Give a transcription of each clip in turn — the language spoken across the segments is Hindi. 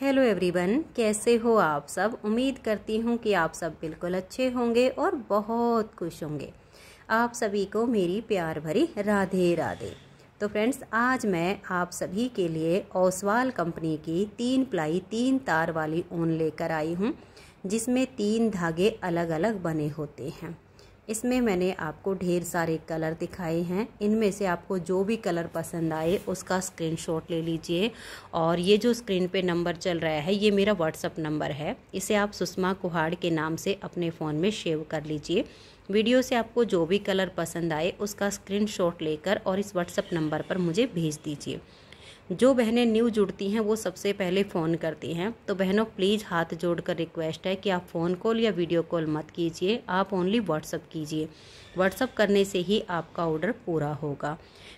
हेलो एवरीवन कैसे हो आप सब उम्मीद करती हूँ कि आप सब बिल्कुल अच्छे होंगे और बहुत खुश होंगे आप सभी को मेरी प्यार भरी राधे राधे तो फ्रेंड्स आज मैं आप सभी के लिए ओसवाल कंपनी की तीन प्लाई तीन तार वाली ऊन लेकर आई हूँ जिसमें तीन धागे अलग अलग बने होते हैं इसमें मैंने आपको ढेर सारे कलर दिखाए हैं इनमें से आपको जो भी कलर पसंद आए उसका स्क्रीनशॉट ले लीजिए और ये जो स्क्रीन पे नंबर चल रहा है ये मेरा व्हाट्सअप नंबर है इसे आप सुषमा कुहाड़ के नाम से अपने फ़ोन में सेव कर लीजिए वीडियो से आपको जो भी कलर पसंद आए उसका स्क्रीनशॉट लेकर और इस व्हाट्सअप नंबर पर मुझे भेज दीजिए जो बहनें न्यू जुड़ती हैं वो सबसे पहले फ़ोन करती हैं तो बहनों प्लीज़ हाथ जोड़कर रिक्वेस्ट है कि आप फ़ोन कॉल या वीडियो कॉल मत कीजिए आप ओनली व्हाट्सअप कीजिए व्हाट्सअप करने से ही आपका ऑर्डर पूरा होगा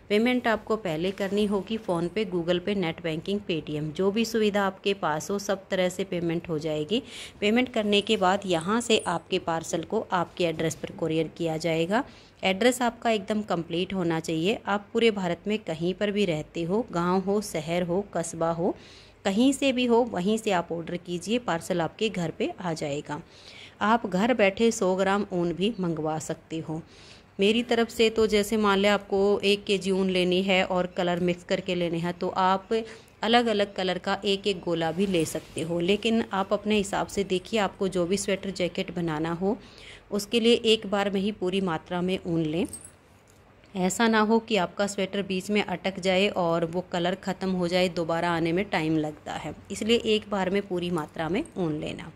पेमेंट आपको पहले करनी होगी फ़ोन पे Google Pay net banking Paytm जो भी सुविधा आपके पास हो सब तरह से पेमेंट हो जाएगी पेमेंट करने के बाद यहाँ से आपके पार्सल को आपके एड्रेस पर कुरियर किया जाएगा एड्रेस आपका एकदम कंप्लीट होना चाहिए आप पूरे भारत में कहीं पर भी रहते हो गाँव हो शहर हो कस्बा हो कहीं से भी हो वहीं से आप ऑर्डर कीजिए पार्सल आपके घर पे आ जाएगा आप घर बैठे 100 ग्राम ऊन भी मंगवा सकते हो मेरी तरफ से तो जैसे मान लें आपको एक के जी ऊन लेनी है और कलर मिक्स करके लेने हैं तो आप अलग अलग कलर का एक एक गोला भी ले सकते हो लेकिन आप अपने हिसाब से देखिए आपको जो भी स्वेटर जैकेट बनाना हो उसके लिए एक बार में ही पूरी मात्रा में ऊन लें ऐसा ना हो कि आपका स्वेटर बीच में अटक जाए और वो कलर ख़त्म हो जाए दोबारा आने में टाइम लगता है इसलिए एक बार में पूरी मात्रा में ऊन लेना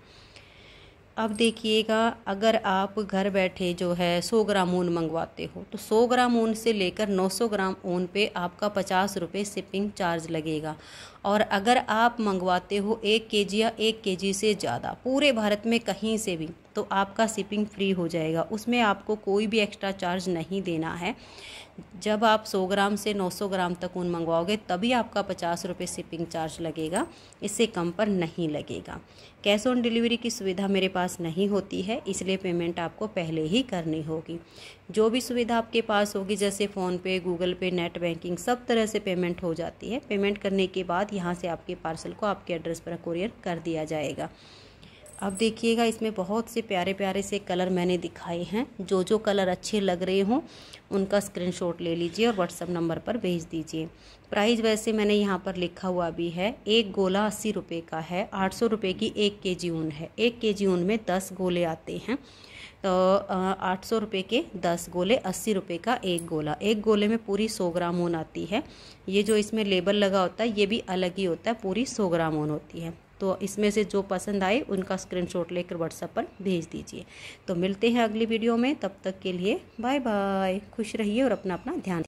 अब देखिएगा अगर आप घर बैठे जो है 100 ग्राम ऊन मंगवाते हो तो 100 ग्राम ऊन से लेकर 900 ग्राम ऊन पे आपका पचास रुपये शिपिंग चार्ज लगेगा और अगर आप मंगवाते हो एक केजी या एक केजी से ज़्यादा पूरे भारत में कहीं से भी तो आपका शिपिंग फ्री हो जाएगा उसमें आपको कोई भी एक्स्ट्रा चार्ज नहीं देना है जब आप 100 ग्राम से 900 ग्राम तक ऊन मंगवाओगे तभी आपका पचास रुपये शिपिंग चार्ज लगेगा इससे कम पर नहीं लगेगा कैश ऑन डिलीवरी की सुविधा मेरे पास नहीं होती है इसलिए पेमेंट आपको पहले ही करनी होगी जो भी सुविधा आपके पास होगी जैसे PhonePe Google Pay net banking सब तरह से पेमेंट हो जाती है पेमेंट करने के बाद यहाँ से आपके पार्सल को आपके एड्रेस पर कुरियर कर दिया जाएगा अब देखिएगा इसमें बहुत से प्यारे प्यारे से कलर मैंने दिखाए हैं जो जो कलर अच्छे लग रहे हों उनका स्क्रीनशॉट ले लीजिए और व्हाट्सअप नंबर पर भेज दीजिए प्राइस वैसे मैंने यहाँ पर लिखा हुआ भी है एक गोला अस्सी रुपये का है आठ सौ रुपये की एक के जी ऊन है एक के जी ऊन में दस गोले आते हैं तो आठ सौ रुपये के दस गोले अस्सी रुपये का एक गोला एक गोले में पूरी सौ ग्राम ऊन आती है ये जो इसमें लेबल लगा होता है ये भी अलग ही होता है पूरी सौ ग्राम ऊन होती है तो इसमें से जो पसंद आए उनका स्क्रीनशॉट लेकर व्हाट्सएप पर भेज दीजिए तो मिलते हैं अगली वीडियो में तब तक के लिए बाय बाय खुश रहिए और अपना अपना ध्यान